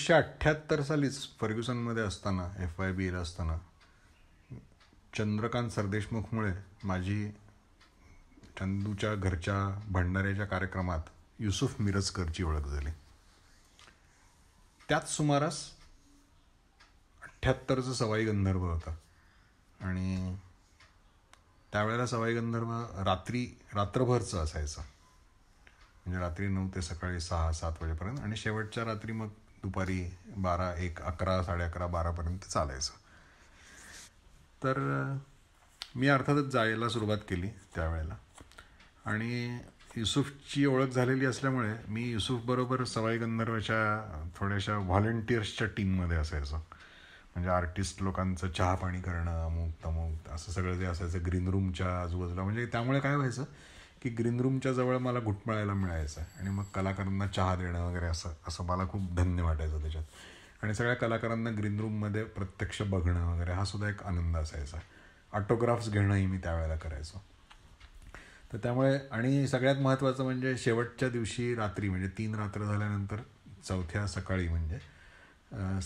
एकोणीसशे अठ्ठ्याहत्तर सालीच फर्ग्युसनमध्ये असताना एफ आय बी एला असताना चंद्रकांत सरदेशमुखमुळे माझी चंदूच्या घरच्या भंडाऱ्याच्या कार्यक्रमात युसुफ मिरजकरची ओळख झाली त्याच सुमारास अठ्ठ्याहत्तरचं सवाई गंधर्व होता आणि त्यावेळेला सवाई गंधर्व रात्री रात्रभरचं असायचं म्हणजे रात्री नऊ ते सकाळी सहा सात वाजेपर्यंत आणि शेवटच्या रात्री मग दुपारी बारा एक अकरा साडे अकरा बारापर्यंत चालायचं तर मी अर्थातच जायला सुरुवात केली त्यावेळेला आणि युसुफची ओळख झालेली असल्यामुळे मी युसुफबरोबर सवाई गंधर्वच्या थोड्याशा व्हॉलेंटियर्सच्या टीममध्ये असायचं म्हणजे आर्टिस्ट लोकांचं चहा पाणी करणं अमुक तमुक असं सगळं जे असायचं ग्रीन रूमच्या आजूबाजूला म्हणजे त्यामुळे काय व्हायचं की ग्रीन रूमच्या जवळ मला घुटमळायला मिळायचं आणि मग कलाकारांना चहा देणं वगैरे असं असं मला खूप धन्य वाटायचं त्याच्यात आणि सगळ्या कलाकारांना ग्रीन रूममध्ये प्रत्यक्ष बघणं वगैरे हा सुद्धा एक आनंद असायचा ऑटोग्राफ्स घेणंही मी त्यावेळेला करायचो तर त्यामुळे आणि सगळ्यात महत्त्वाचं म्हणजे शेवटच्या दिवशी रात्री म्हणजे तीन रात्र झाल्यानंतर चौथ्या सकाळी म्हणजे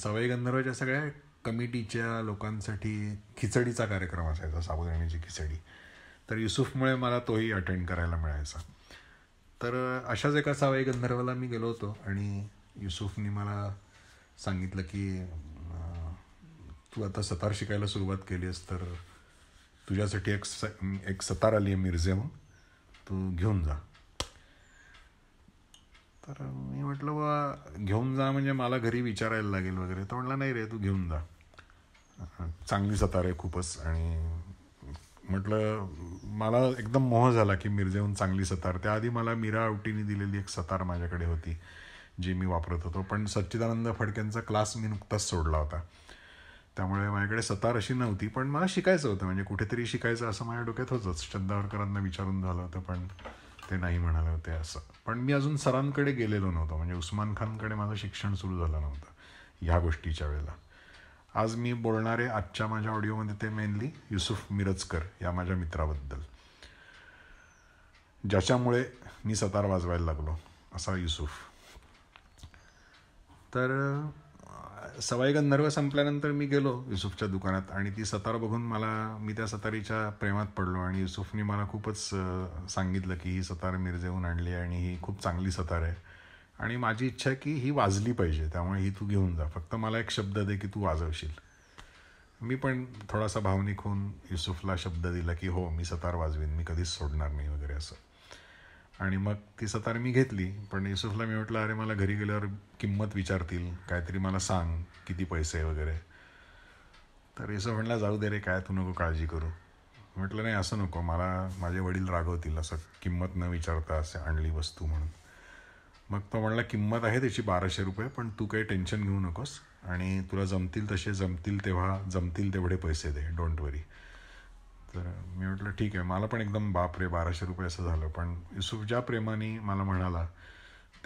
सवाई गंधर्वच्या सगळ्या कमिटीच्या लोकांसाठी खिचडीचा कार्यक्रम असायचा साबुदाण्याची खिचडी तर युसुफमुळे मला तोही अटेंड करायला मिळायचा तर अशाच एका सावाई गंधर्वाला मी गेलो होतो आणि युसुफनी मला सांगितलं की तू आता सतार शिकायला सुरुवात केली आहेस तर तुझ्यासाठी एक स एक सतार आली आहे मग तू घेऊन जा तर मी म्हटलं बा घेऊन जा म्हणजे मला घरी विचारायला लागेल वगैरे तो म्हटलं नाही रे तू घेऊन जा चांगली सतार आहे खूपच आणि म्हटलं मला एकदम मोह झाला की मिरजेहून चांगली सतार त्याआधी मला मीरा आवटीने दिलेली एक सतार माझ्याकडे होती जी मी वापरत होतो पण सच्चिदानंद फडकेंचा क्लास मी नुकताच सोडला होता त्यामुळे माझ्याकडे सतार अशी नव्हती पण मला शिकायचं होतं म्हणजे कुठेतरी शिकायचं असं माझ्या डोक्यात होतंच चंदावरकरांना विचारून झालं होतं पण ते नाही म्हणाले होते असं पण मी अजून सरांकडे गेलेलो नव्हतो म्हणजे उस्मान खानकडे माझं शिक्षण सुरू झालं नव्हतं ह्या गोष्टीच्या वेळेला आज मी बोलणारे आजच्या माझ्या ऑडिओमध्ये ते मेनली युसुफ मिरजकर या माझ्या मित्राबद्दल ज्याच्यामुळे मी सतार वाजवायला लागलो असा युसुफ तर सवाई गंधर्व संपल्यानंतर मी गेलो युसुफच्या दुकानात आणि ती सतार बघून मला मी त्या सतारीच्या प्रेमात पडलो आणि युसुफनी मला खूपच सांगितलं की ही सतार मिरजेहून आणली आणि ही खूप चांगली सतार आहे आणि माझी इच्छा आहे की ही वाजली पाहिजे त्यामुळे ही तू घेऊन जा फक्त मला एक शब्द दे की तू वाजवशील मी पण थोडासा भावनिक होऊन युसुफला शब्द दिला की हो मी सतार वाजवीन मी कधीच सोडणार नाही वगैरे असं आणि मग ती सतार मी घेतली पण युसुफला मी म्हटलं अरे मला घरी गेल्यावर किंमत विचारतील काहीतरी मला सांग किती पैसे वगैरे तर युसुफ म्हटला जाऊ दे रे काय तू नको काळजी करू म्हटलं नाही असं नको मला माझे वडील रागवतील असं किंमत न विचारता असे आणली वस्तू म्हणून मग तो म्हणला किंमत आहे त्याची बाराशे रुपये पण तू काही टेन्शन घेऊ नकोस आणि तुला जमतील तसे जमतील तेव्हा जमतील तेवढे पैसे दे डोंट वरी तर मी म्हटलं ठीक आहे मला पण एकदम बाप रे बाराशे रुपये असं झालं पण युसुफ ज्या प्रेमाने मला म्हणाला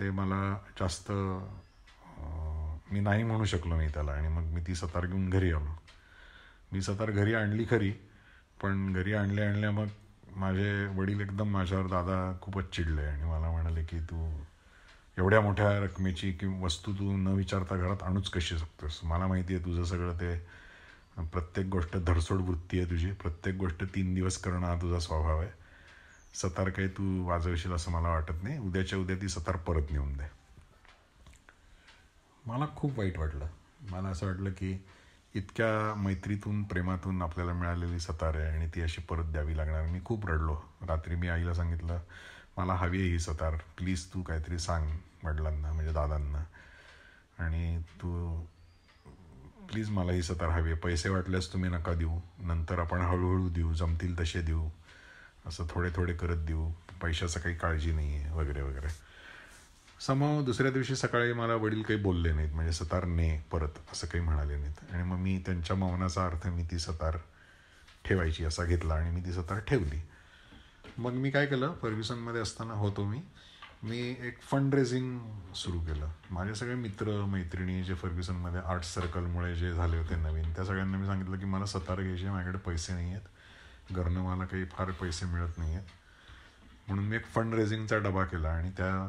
ते मला जास्त मी नाही म्हणू शकलो मी त्याला आणि मग मी ती सतार घेऊन घरी आलो मी सतार घरी आणली खरी पण घरी आणल्या आणल्या मग माझे वडील एकदम माझ्यावर दादा खूपच चिडले आणि मला म्हणाले की तू एवढ्या मोठ्या रकमेची कि वस्तू तू न विचारता घरात आणूच कशी शकतोस मला माहिती आहे तुझं सगळं ते प्रत्येक गोष्ट धडसोड वृत्ती आहे तुझी प्रत्येक गोष्ट तीन दिवस करणं हा तुझा स्वभाव आहे सतार काही तू वाजवशील असं मला वाटत नाही उद्याच्या उद्या ती सतार परत नेऊन दे मला खूप वाईट वाटलं मला असं वाटलं की इतक्या मैत्रीतून प्रेमातून आपल्याला मिळालेली सतार आहे आणि ती अशी परत द्यावी लागणार मी खूप रडलो रात्री मी आईला सांगितलं मला हवी आहे ही सतार प्लीज तू काहीतरी सांग वडिलांना म्हणजे दादांना आणि तू प्लीज मला ही सतार हवी आहे पैसे वाटल्यास तुम्ही नका देऊ नंतर आपण हळूहळू देऊ जमतील तसे देऊ असं थोडे थोडे करत देऊ पैशाचं काही काळजी नाही आहे वगैरे वगैरे समोर दुसऱ्या दिवशी सकाळी मला वडील काही बोलले नाहीत म्हणजे सतार ने परत असं काही म्हणाले नाहीत आणि मग मी त्यांच्या मौनाचा अर्थ मी ती सतार ठेवायची असा घेतला आणि मी ती सतार ठेवली मग मी काय केलं फर्ग्युसनमध्ये असताना होतो मी मी एक फंड रेझिंग सुरू केलं माझे सगळे मित्र मैत्रिणी जे फर्ग्युसनमध्ये आर्ट सर्कलमुळे जे झाले होते नवीन त्या सगळ्यांना मी सांगितलं की मला सतार घ्यायचे माझ्याकडे पैसे नाही आहेत घरनं मला काही फार पैसे मिळत नाही आहेत म्हणून मी एक फंड रेझिंगचा डबा केला आणि त्या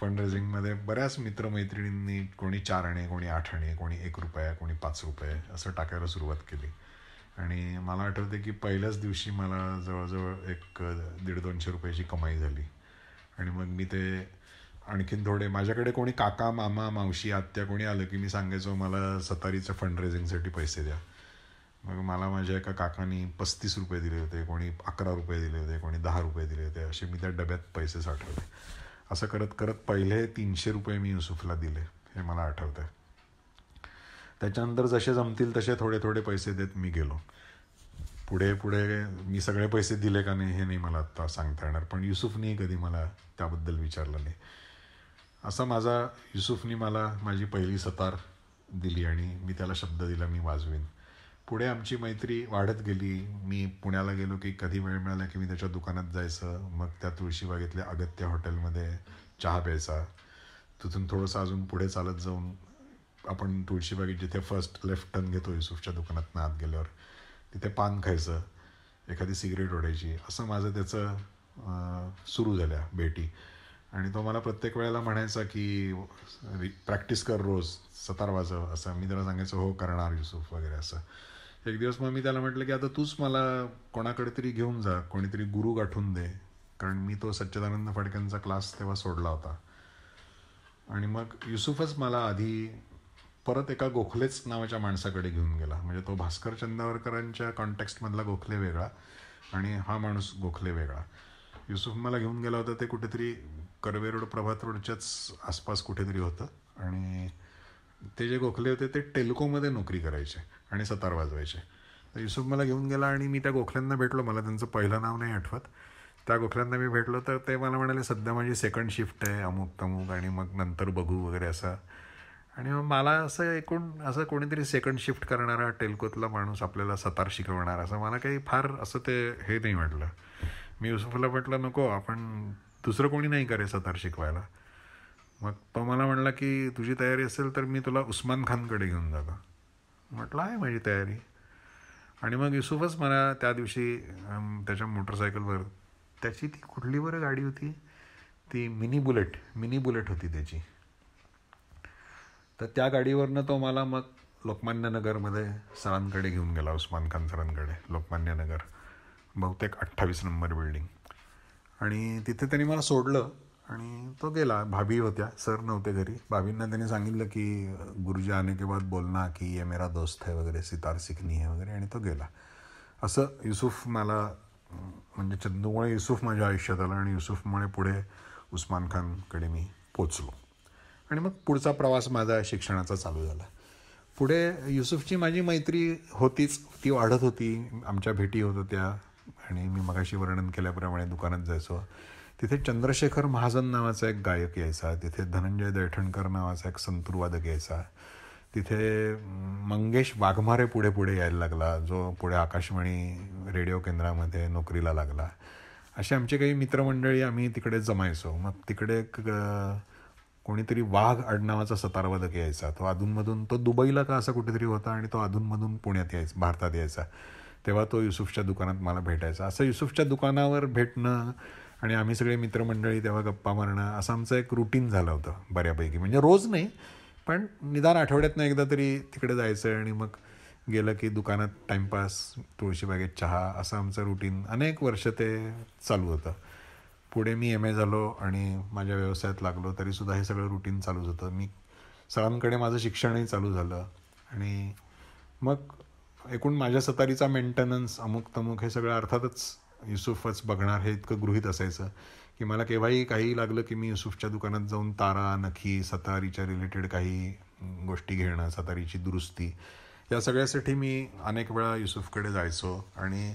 फंड रेझिंगमध्ये बऱ्याच मित्रमैत्रिणींनी कोणी चार आणे कोणी आठ आणे कोणी एक रुपया कोणी पाच रुपये असं टाकायला सुरुवात केली आणि मला आठवते की पहिल्याच दिवशी मला जवळजवळ एक दीड दोनशे रुपयाची कमाई झाली आणि मग मी ते आणखीन थोडे माझ्याकडे कोणी काका मामा मावशी आत्या कोणी आलं की मी सांगायचो मला सतारीचं फंड रेझिंगसाठी पैसे द्या मग मला माझ्या एका काकांनी पस्तीस रुपये दिले होते कोणी अकरा रुपये दिले होते कोणी दहा रुपये दिले होते असे मी त्या डब्यात पैसे साठवले असं करत करत पहिले तीनशे रुपये मी युसुफला दिले हे मला आठवतं त्याच्यानंतर जसे जमतील तसे थोडे थोडे पैसे देत मी गेलो पुढे पुढे मी सगळे पैसे दिले का नाही हे नाही मला आत्ता सांगता येणार पण युसुफनी कधी मला त्याबद्दल विचारलं नाही असा माझा युसुफनी मला माझी पहिली सतार दिली आणि मी त्याला शब्द दिला मी वाजवीन पुढे आमची मैत्री वाढत गेली मी पुण्याला गेलो की कधी वेळ मिळाला की मी त्याच्या दुकानात जायचं मग त्या तुळशीबागेतल्या अगत्य हॉटेलमध्ये चहा प्यायचा तिथून थोडंसं अजून पुढे चालत जाऊन आपण तुळशीबागी जिथे फर्स्ट लेफ्ट टर्न घेतो युसुफच्या दुकानात आत गेल्यावर तिथे पान खायचं एखादी सिगरेट ओढायची असं माझं त्याचं सुरू झाल्या भेटी आणि तो मला प्रत्येक वेळेला म्हणायचा की प्रॅक्टिस कर रोज सतार वाजव असं मी त्याला सांगायचं हो करणार युसुफ वगैरे असं एक दिवस मग मी त्याला म्हटलं की आता तूच मला कोणाकडे तरी घेऊन जा कोणीतरी गुरु गाठून दे कारण मी तो सच्चिदानंद फडक्यांचा क्लास तेव्हा सोडला होता आणि मग युसुफच मला आधी परत एका गोखलेच नावाच्या माणसाकडे घेऊन गेला म्हणजे तो भास्कर चंदावरकरांच्या कॉन्टेक्स्टमधला गोखले वेगळा आणि हा माणूस गोखले वेगळा युसुफ मला घेऊन गेला होता ते कुठेतरी कर्वे रोड प्रभात रोडच्याच आसपास कुठेतरी होतं आणि ते जे गोखले होते ते टेल्कोमध्ये नोकरी करायचे आणि सतार वाजवायचे तर युसुफ मला घेऊन गेला आणि मी त्या गोखल्यांना भेटलो मला त्यांचं पहिलं नाव नाही आठवत त्या गोखल्यांना मी भेटलो तर ते मला म्हणाले सध्या माझी सेकंड शिफ्ट आहे अमुक तमुक आणि मग नंतर बघू वगैरे असा आणि मग मला असं एकूण असं कोणीतरी सेकंड शिफ्ट करणारा टेलकोतला माणूस आपल्याला सतार शिकवणार असं मला काही फार असं ते हे नाही वाटलं मी युसुफला म्हटलं नको आपण दुसरं कोणी नाही करे सतार शिकवायला मग तो मला म्हणला की तुझी तयारी असेल तर मी तुला उस्मान खानकडे घेऊन जातो म्हटलं आहे माझी तयारी आणि मग युसुफच मला त्या दिवशी त्याच्या मोटरसायकलवर त्याची ती कुठली बरं गाडी होती ती मिनी बुलेट मिनी बुलेट होती त्याची तर त्या गाडीवरनं तो मला मग लोकमान्य नगरमध्ये सरांकडे घेऊन गेला उस्मान खान सरांकडे लोकमान्य नगर बहुतेक अठ्ठावीस नंबर बिल्डिंग आणि तिथे त्यांनी मला सोडलं आणि तो गेला भाभी होत्या सर नव्हते घरी भाभींना त्यांनी सांगितलं की गुरुजी आने के बाद बोलना की ये मेरा दोस्त है वगैरे सितार सिखनी है वगैरे आणि तो गेला असं युसुफ मला म्हणजे चंदूमुळे युसुफ माझ्या आयुष्यात आला आणि युसुफमुळे पुढे उस्मान खानकडे मी पोचलो आणि मग पुढचा प्रवास माझा शिक्षणाचा चालू झाला पुढे युसुफची माझी मैत्री होतीच ती वाढत होती आमच्या भेटी होत होत्या आणि मी मगाशी वर्णन केल्याप्रमाणे दुकानात जायचो तिथे चंद्रशेखर महाजन नावाचा एक गायक यायचा तिथे धनंजय दैठणकर नावाचा एक संतुरवादक यायचा तिथे मंगेश वाघमारे पुढे पुढे यायला लागला जो पुढे आकाशवाणी रेडिओ केंद्रामध्ये नोकरीला लागला असे आमचे काही मित्रमंडळी आम्ही तिकडे जमायचो मग तिकडे एक कोणीतरी वाघ आडनावाचा सतारवादक यायचा तो अधूनमधून तो दुबईला का असा कुठेतरी होता आणि तो अधूनमधून पुण्यात यायचा भारतात यायचा तेव्हा तो युसुफच्या दुकानात मला भेटायचा असं युसुफच्या दुकानावर भेटणं आणि आम्ही सगळे मित्रमंडळी तेव्हा गप्पा मारणं असं आमचं एक रुटीन झालं होतं बऱ्यापैकी म्हणजे रोज नाही पण निदान आठवड्यातनं एकदा तरी तिकडे जायचं आहे आणि मग गेलं की दुकानात टाईमपास तुळशीबागेत चहा असं आमचं रुटीन अनेक वर्ष ते चालू होतं पुढे मी एम ए झालो आणि माझ्या व्यवसायात लागलो तरीसुद्धा हे सगळं रुटीन चालू होतं मी सरांकडे माझं शिक्षणही चालू झालं आणि मग एकूण माझ्या सतारीचा मेंटेनन्स अमुक तमुक हे सगळं अर्थातच युसुफच बघणार हे इतकं गृहित असायचं की मला केव्हाही काही लागलं की मी युसुफच्या दुकानात जाऊन तारा नखी सतारीच्या रिलेटेड काही गोष्टी घेणं सतारीची दुरुस्ती या सगळ्यासाठी मी अनेक वेळा युसुफकडे जायचो आणि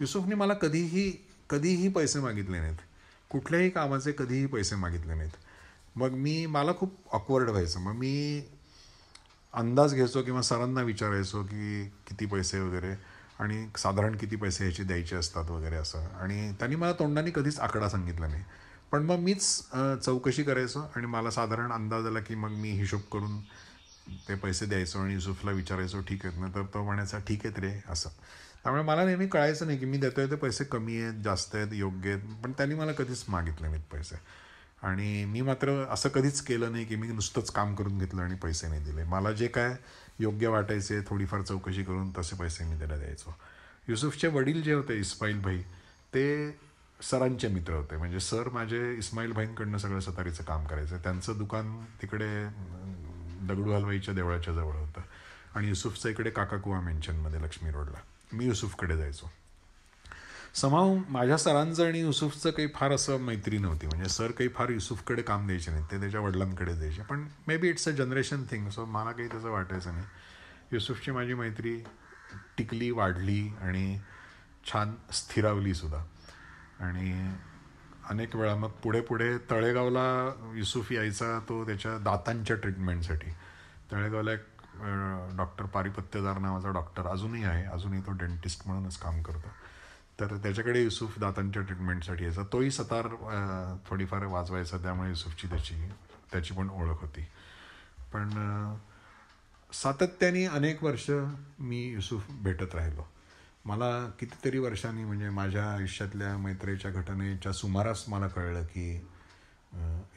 युसुफने मला कधीही कधीही पैसे मागितले नाहीत कुठल्याही कामाचे कधीही पैसे मागितले नाहीत मग मी मला खूप ऑकवर्ड व्हायचं मग मी अंदाज घ्यायचो किंवा सरांना विचारायचो की किती पैसे वगैरे आणि साधारण किती पैसे ह्याचे द्यायचे असतात वगैरे असं आणि त्यांनी मला तोंडाने कधीच आकडा सांगितला नाही पण मग मीच चौकशी करायचो आणि मला साधारण अंदाज आला की मग मी हिशोब करून ते पैसे द्यायचो आणि युसुफला विचारायचो ठीक आहेत ना तर तो म्हणायचा ठीक आहेत रे असं त्यामुळे मला नेहमी कळायचं नाही की मी देतोय ते पैसे कमी आहेत जास्त आहेत योग्य आहेत पण त्यांनी मला कधीच मागितले नाहीत पैसे आणि मी मात्र असं कधीच केलं नाही की मी नुसतंच काम करून घेतलं आणि पैसे नाही दिले मला जे काय योग्य वाटायचे थोडीफार चौकशी करून तसे पैसे मी त्याला द्यायचो युसुफचे वडील जे होते इस्माईल भाई ते सरांचे मित्र होते म्हणजे सर माझे इस्माईल भाईंकडनं सगळं सतारीचं काम करायचं त्यांचं दुकान तिकडे दगडू हलवाईच्या देवळाच्या जवळ होतं आणि युसुफचं इकडे काकाकुवा मेन्शनमध्ये लक्ष्मी रोडला मी युसुफकडे जायचो समाव माझ्या सरांचं आणि युसुफचं काही फार असं मैत्री नव्हती म्हणजे सर काही फार युसुफकडे काम द्यायचे नाही ते त्याच्या वडिलांकडे द्यायचे पण may be it's a generation thing so मला काही तसं वाटायचं नाही युसुफची माझी मैत्री टिकली वाढली आणि छान स्थिरावली सुद्धा आणि अनेक वेळा मग पुढे पुढे तळेगावला युसुफ यायचा तो त्याच्या दातांच्या ट्रीटमेंटसाठी तळेगावला एक डॉक्टर पारिपत्यदार नावाचा डॉक्टर अजूनही आहे अजूनही तो डेंटिस्ट म्हणूनच काम करतो तर त्याच्याकडे युसुफ दातांच्या ट्रीटमेंटसाठी यायचा तोही सतार थोडीफार वाजवायचा त्यामुळे युसुफची त्याची त्याची पण ओळख होती पण सातत्याने अनेक वर्ष मी युसुफ भेटत राहिलो मला कितीतरी वर्षांनी म्हणजे माझ्या आयुष्यातल्या मैत्रीच्या घटनेच्या सुमारास मला कळलं की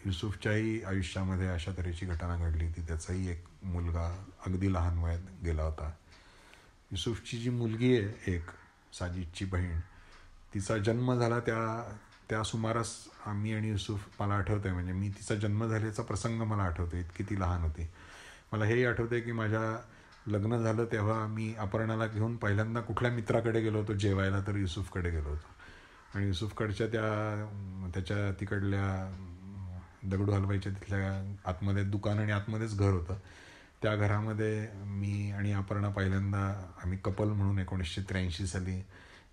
युसुफच्याही आयुष्यामध्ये अशा तऱ्हेची घटना घडली ती त्याचाही एक मुलगा अगदी लहान वयात गेला होता युसुफची जी मुलगी आहे एक साजिदची बहीण तिचा जन्म झाला त्या त्या सुमारास आम्ही आणि युसुफ मला आठवतं आहे म्हणजे मी तिचा जन्म झाल्याचा प्रसंग मला आठवतो इतकी ती लहान होती मला हेही आठवतं आहे की माझ्या लग्न झालं तेव्हा मी अपर्णाला घेऊन पहिल्यांदा कुठल्या मित्राकडे गेलो होतो जेवायला तर युसुफकडे गेलो होतो आणि युसुफकडच्या त्या त्याच्या तिकडल्या दगडू हलवायच्या तिथल्या आतमध्ये दुकान आणि आतमध्येच घर होतं त्या घरामध्ये मी आणि अपर्णा पहिल्यांदा आम्ही कपल म्हणून एकोणीसशे त्र्याऐंशी साली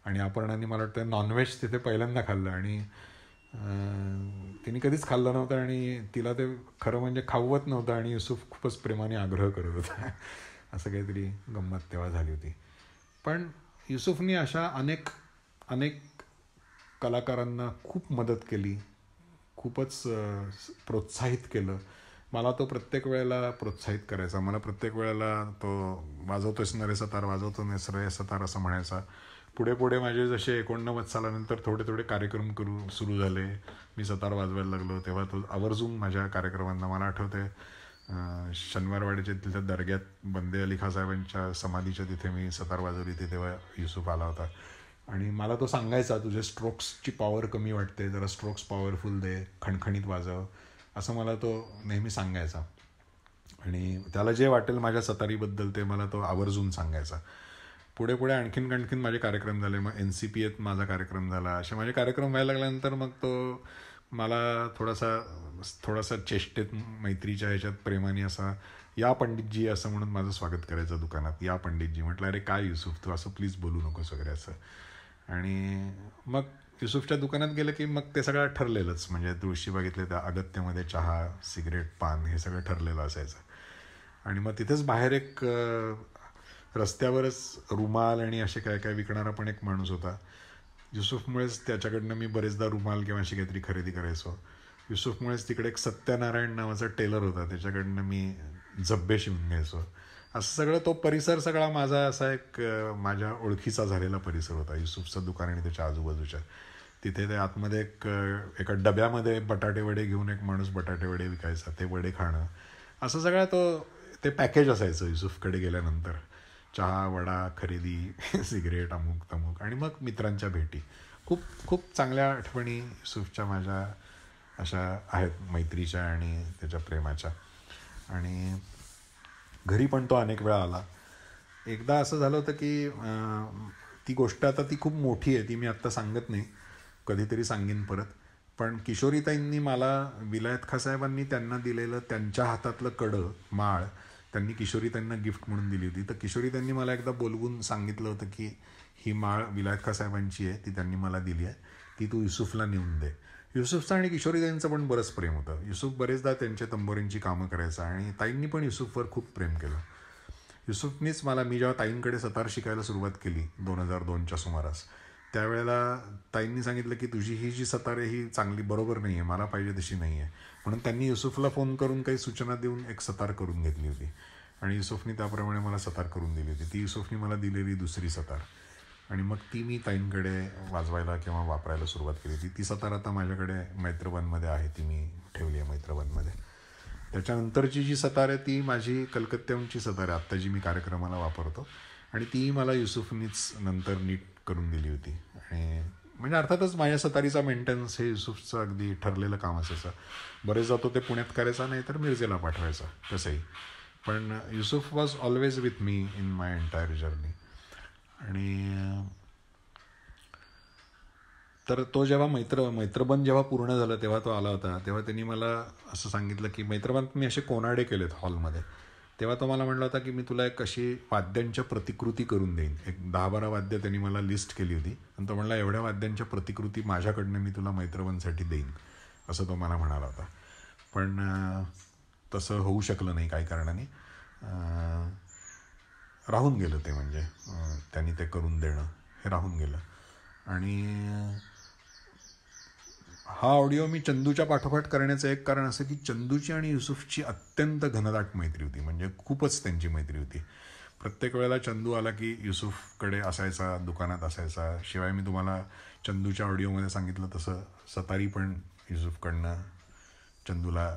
आणि अपर्णाने मला वाटतं नॉनव्हेज तिथे पहिल्यांदा खाल्लं आणि तिने कधीच खाल्लं नव्हतं आणि तिला ते खरं म्हणजे खावत नव्हतं आणि युसुफ खूपच प्रेमाने आग्रह करत होता असं काहीतरी गंमत तेव्हा झाली होती पण युसुफनी अशा अनेक अनेक कलाकारांना खूप मदत केली खूपच प्रोत्साहित केलं मला तो प्रत्येक वेळेला प्रोत्साहित करायचा मला प्रत्येक वेळेला तो वाजवतो नरेसा सतार वाजवतो नेसरेसा सतार असं म्हणायचा पुढे पुढे माझे जसे एकोणनव्वद सालानंतर थोडे थोडे कार्यक्रम करू सुरू झाले मी सतार वाजवायला लागलो तेव्हा तो आवर्जून माझ्या कार्यक्रमांना मला आठवते शनिवारवाडीच्या तिथल्या दर्ग्यात बंदे अली खा साहेबांच्या समाधीच्या तिथे मी सतार वाजवली तिथे तेव्हा युसुफ आला होता आणि मला तो सांगायचा तुझ्या स्ट्रोक्सची पॉवर कमी वाटते जरा स्ट्रोक्स पॉवरफुल दे खणखणीत वाजव असं मला तो नेहमी सांगायचा आणि त्याला जे वाटेल माझ्या सतारीबद्दल ते मला तो आवर्जून सांगायचा पुढे पुढे आणखीन आणखीन माझे कार्यक्रम झाले मग एन सी पी एत माझा कार्यक्रम झाला असे माझे कार्यक्रम व्हायला लागल्यानंतर मग तो मला थोडासा थोडासा चेष्टेत मैत्रीच्या ह्याच्यात प्रेमाने असा या पंडितजी असं म्हणून माझं स्वागत करायचं दुकानात या पंडितजी म्हटलं अरे काय युसुफ तू असं प्लीज बोलू नकोस वगैरे असं आणि मग युसुफच्या दुकानात गेलं की मग ते सगळं ठरलेलंच म्हणजे तुळशी बघितले त्या अगत्यमध्ये चहा सिगरेट पान हे सगळं ठरलेलं असायचं आणि मग तिथेच बाहेर एक रस्त्यावरच रुमाल आणि असे काय काय विकणारा पण एक माणूस होता युसुफमुळेच त्याच्याकडनं मी बरेचदा रुमाल किंवा अशी काहीतरी खरेदी करायचो युसुफमुळेच तिकडे एक सत्यनारायण नावाचा टेलर होता त्याच्याकडनं मी झब्बे शिवून घ्यायचो असं सगळं तो परिसर सगळा माझा असा एक माझ्या ओळखीचा झालेला परिसर होता युसुफचं दुकान आणि त्याच्या आजूबाजूच्या तिथे ते आतमध्ये एक एका डब्यामध्ये बटाटे वडे घेऊन एक माणूस बटाटे वडे विकायचा ते वडे खाणं असं सगळं तो ते पॅकेज असायचं युसुफकडे गेल्यानंतर चहा वडा खरेदी सिगरेट अमुक तमुक आणि मग मित्रांच्या भेटी खूप खूप चांगल्या आठवणी युसुफच्या माझ्या अशा आहेत मैत्रीच्या आणि त्याच्या प्रेमाच्या आणि घरी पण तो अनेक वेळा आला एकदा असं झालं होतं की ती गोष्ट आता ती खूप मोठी आहे ती मी आत्ता सांगत नाही कधीतरी सांगेन परत पण किशोरीताईंनी मला विलायत खासाहेबांनी त्यांना दिलेलं त्यांच्या हातातलं कडं माळ त्यांनी किशोरीताईंना गिफ्ट म्हणून दिली होती तर किशोरीताईंनी मला एकदा बोलवून सांगितलं होतं की ही माळ विलायत खासाहेबांची आहे ती त्यांनी मला दिली आहे ती तू युसुफला नेऊन दे युसुफचं आणि किशोरीताईंचं पण बरंच प्रेम होतं युसुफ बरेचदा त्यांच्या तंबोरींची कामं करायचा आणि ताईंनी पण युसुफवर खूप प्रेम केलं युसुफनीच मला मी जेव्हा ताईंकडे सतार शिकायला सुरुवात केली दोन हजार दोनच्या सुमारास त्यावेळेला ताईंनी सांगितलं की तुझी ही जी सतारे ही चांगली बरोबर नाही आहे मला पाहिजे तशी नाही आहे म्हणून त्यांनी युसुफला फोन करून काही सूचना देऊन एक सतार करून घेतली होती आणि युसुफनी त्याप्रमाणे मला सतार करून दिली होती ती युसुफनी मला दिलेली दुसरी सतार आणि मग ती मी ताईंकडे वाजवायला किंवा वापरायला सुरुवात केली होती ती सतार आता माझ्याकडे मैत्रबानमध्ये आहे ती मी ठेवली आहे मैत्रबानमध्ये त्याच्यानंतरची जी सतार आहे ती माझी कलकत्त्याहूनची सतार आहे आत्ता जी मी कार्यक्रमाला वापरतो आणि ती मला युसुफनीच नंतर नीट करून दिली होती आणि म्हणजे अर्थातच माझ्या सतारीचा मेंटेनन्स हे युसुफचं अगदी ठरलेलं काम असायचं बरेच जातो ते पुण्यात करायचा नाही तर मिरजेला पाठवायचा तसंही पण Yusuf was always with me in my entire journey आणि तर तो जेव्हा मैत्र मैत्रबन जेव्हा पूर्ण झालं तेव्हा तो आला होता तेव्हा त्यांनी मला असं सांगितलं की मैत्रबन मी असे कोनाडे केलेत हॉलमध्ये तेव्हा तो मला म्हटला होता की मी तुला एक अशी वाद्यांच्या प्रतिकृती करून देईन एक दहा बारा वाद्य त्यांनी मला लिस्ट केली होती आणि तो म्हणला एवढ्या वाद्यांच्या प्रतिकृती माझ्याकडनं मी तुला मैत्रवनसाठी देईन असं तो मला म्हणाला होता पण तसं होऊ शकलं नाही काही कारणाने राहून गेलं ते म्हणजे त्यांनी ते करून देणं हे राहून गेलं आणि हा ऑडिओ मी चंदूच्या पाठोपाठ करण्याचं एक कारण असं की चंदूची आणि युसुफची अत्यंत घनदाट मैत्री होती म्हणजे खूपच त्यांची मैत्री होती प्रत्येक वेळेला चंदू आला की युसुफकडे असायचा दुकानात असायचा शिवाय मी तुम्हाला चंदूच्या ऑडिओमध्ये सांगितलं तसं सतारी पण युसुफकडनं चंदूला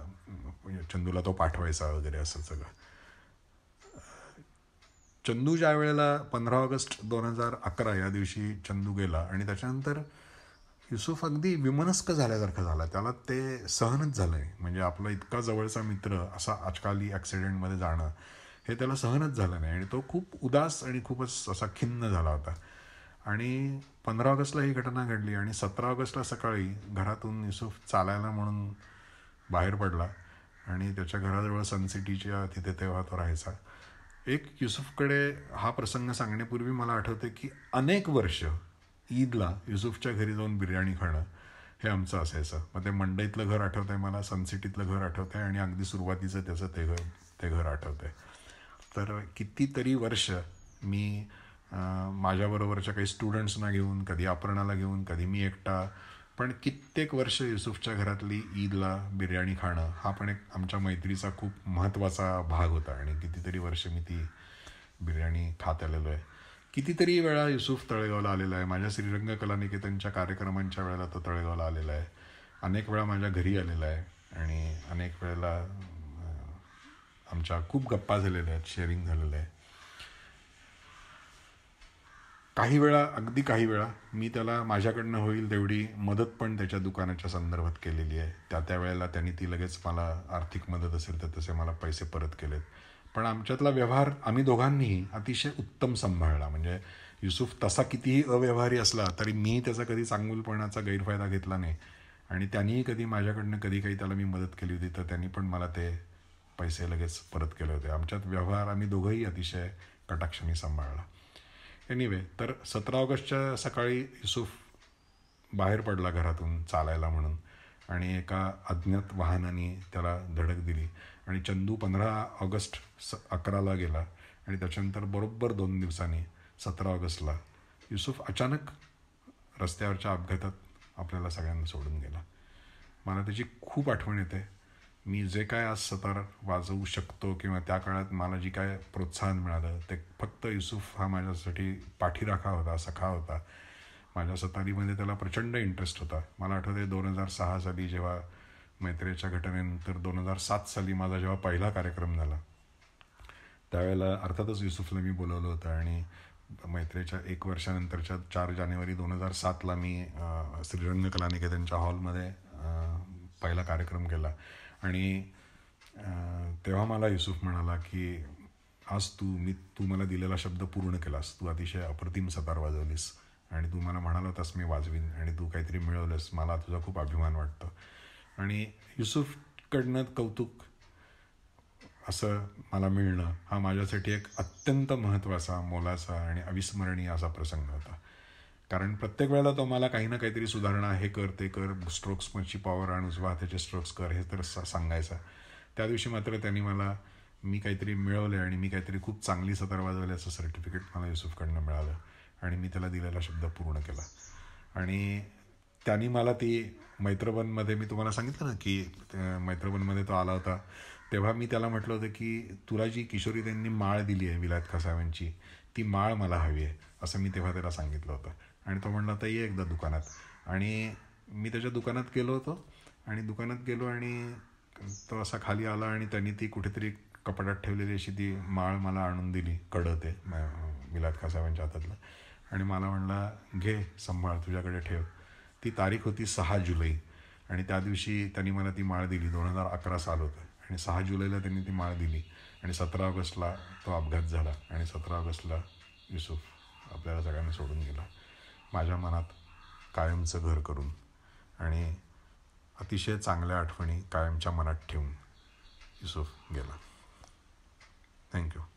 चंदूला तो पाठवायचा वगैरे असं सगळं चंदू ज्या वेळेला पंधरा ऑगस्ट दोन हजार अकरा या दिवशी चंदू गेला आणि त्याच्यानंतर युसुफ अगदी विमनस्क झाल्यासारखं झाला त्याला ते सहनच झालं आहे म्हणजे आपला इतका जवळचा मित्र असा आजकाली ॲक्सिडेंटमध्ये जाणं हे त्याला सहनच झालं नाही आणि तो खूप उदास आणि खूपच असा खिन्न झाला होता आणि पंधरा ऑगस्टला ही घटना घडली आणि सतरा ऑगस्टला सकाळी घरातून युसुफ चालायला म्हणून बाहेर पडला आणि त्याच्या घराजवळ सनसिटीच्या तिथे तेव्हा तो राहायचा एक युसुफकडे हा प्रसंग सांगण्यापूर्वी मला आठवते की अनेक वर्ष ईदला युसुफच्या घरी जाऊन बिर्याणी खाणं हे आमचं असायचं मग ते मंडईतलं घर आठवत आहे मला सनसिटीतलं घर आठवत आहे आणि अगदी सुरुवातीचं त्याचं ते घर ते घर आठवत आहे तर कितीतरी वर्ष मी माझ्याबरोबरच्या काही स्टुडंट्सना घेऊन कधी अपर्णाला घेऊन कधी मी एकटा पण कित्येक वर्ष युसुफच्या घरातली ईदला बिर्याणी खाणं हा पण एक आमच्या मैत्रीचा खूप महत्त्वाचा भाग होता आणि कितीतरी वर्ष मी ती बिर्याणी खात आलेलो आहे कितीतरी वेळा युसुफ तळेगावला आलेला आहे माझ्या श्रीरंग कला निकेतनच्या कार्यक्रमांच्या वेळेला तो तळेगावला आलेला आहे अनेक वेळा माझ्या घरी आलेला आहे आणि अनेक वेळेला आमच्या खूप गप्पा झालेल्या आहेत शेअरिंग झालेलं आहे काही वेळा अगदी काही वेळा मी त्याला माझ्याकडनं होईल तेवढी मदत पण त्याच्या दुकानाच्या संदर्भात केलेली आहे त्या त्या वेळेला त्यांनी ती लगेच मला आर्थिक मदत असेल तर तसे मला पैसे परत केलेत पण आमच्यातला व्यवहार आम्ही दोघांनीही अतिशय उत्तम सांभाळला म्हणजे युसुफ तसा कितीही अव्यवहारी असला तरी मी त्याचा कधी चांगुलपणाचा गैरफायदा घेतला नाही आणि त्यांनीही कधी माझ्याकडनं कधी काही त्याला मी मदत केली होती तर त्यांनी पण मला ते पैसे लगेच परत केले होते आमच्यात व्यवहार आम्ही दोघंही अतिशय कटाक्षणी सांभाळला एनिवे तर सतरा ऑगस्टच्या सकाळी युसुफ बाहेर पडला घरातून चालायला म्हणून आणि एका अज्ञात वाहनाने त्याला धडक दिली आणि चंदू पंधरा ऑगस्ट स अकराला गेला आणि त्याच्यानंतर बरोबर दोन दिवसांनी सतरा ऑगस्टला युसुफ अचानक रस्त्यावरच्या अपघातात आपल्याला सगळ्यांना सोडून गेला मला त्याची खूप आठवण येते मी जे काय आज सतार वाजवू शकतो किंवा त्या काळात मला जी काय प्रोत्साहन मिळालं ते फक्त युसुफ हा माझ्यासाठी पाठीराखा होता सखा होता माझ्या सतारीमध्ये त्याला प्रचंड इंटरेस्ट होता मला आठवते दोन हजार सहा साली जेव्हा मैत्रेच्या घटनेनंतर दोन हजार सात साली माझा जेव्हा पहिला कार्यक्रम झाला त्यावेळेला अर्थातच युसुफला मी बोलवलं होतं आणि मैत्रेच्या एक वर्षानंतरच्या चार जानेवारी दोन हजार सातला मी श्रीरंग कलानिकेतनच्या हॉलमध्ये पहिला कार्यक्रम केला आणि तेव्हा मला युसुफ म्हणाला की आज तू मी तू मला दिलेला शब्द पूर्ण केलास तू अतिशय अप्रतिम सतार वाजवलीस आणि तू मला म्हणाला तस मी वाजवीन आणि तू काहीतरी मिळवलंस मला तुझा खूप अभिमान वाटतं आणि युसुफकडनं कौतुक असं मला मिळणं हा माझ्यासाठी एक अत्यंत महत्त्वाचा मोलाचा आणि अविस्मरणीय असा प्रसंग होता कारण प्रत्येक वेळेला तो मला काही ना काहीतरी सुधारणा हे कर ते कर स्ट्रोक्सची पॉवर आणि उजवा हाताचे स्ट्रोक्स कर हे तर सांगायचा त्या दिवशी मात्र त्यांनी मला मी काहीतरी मिळवलं आणि मी काहीतरी खूप चांगली वाजवले असं सर्टिफिकेट मला युसुफकडनं मिळालं आणि मी त्याला दिलेला शब्द पूर्ण केला आणि त्यांनी मला ती मैत्रबनमध्ये मी तुम्हाला सांगितलं ना की मैत्रबनमध्ये तो आला होता तेव्हा मी त्याला म्हटलं होतं की तुला जी किशोरी त्यांनी माळ दिली आहे विलायत खासाबांची ती माळ मला हवी आहे असं मी तेव्हा त्याला सांगितलं होतं आणि तो म्हणला होता ये एकदा दुकानात आणि मी त्याच्या दुकानात गेलो होतो आणि दुकानात गेलो आणि तो असा खाली आला आणि त्यांनी ती कुठेतरी कपाटात ठेवलेली अशी ती माळ मला आणून दिली कढते ते विलात खासाबांच्या हातातलं आणि मला म्हणला घे सांभाळ तुझ्याकडे ठेव ती तारीख होती सहा जुलै आणि त्या दिवशी त्यांनी मला ती माळ दिली दोन हजार अकरा साल होतं आणि सहा जुलैला त्यांनी ती माळ दिली आणि सतरा ऑगस्टला तो अपघात झाला आणि सतरा ऑगस्टला युसुफ आपल्याला सगळ्यांना सोडून गेला माझ्या मनात कायमचं घर करून आणि अतिशय चांगल्या आठवणी कायमच्या मनात ठेवून युसुफ गेला थँक्यू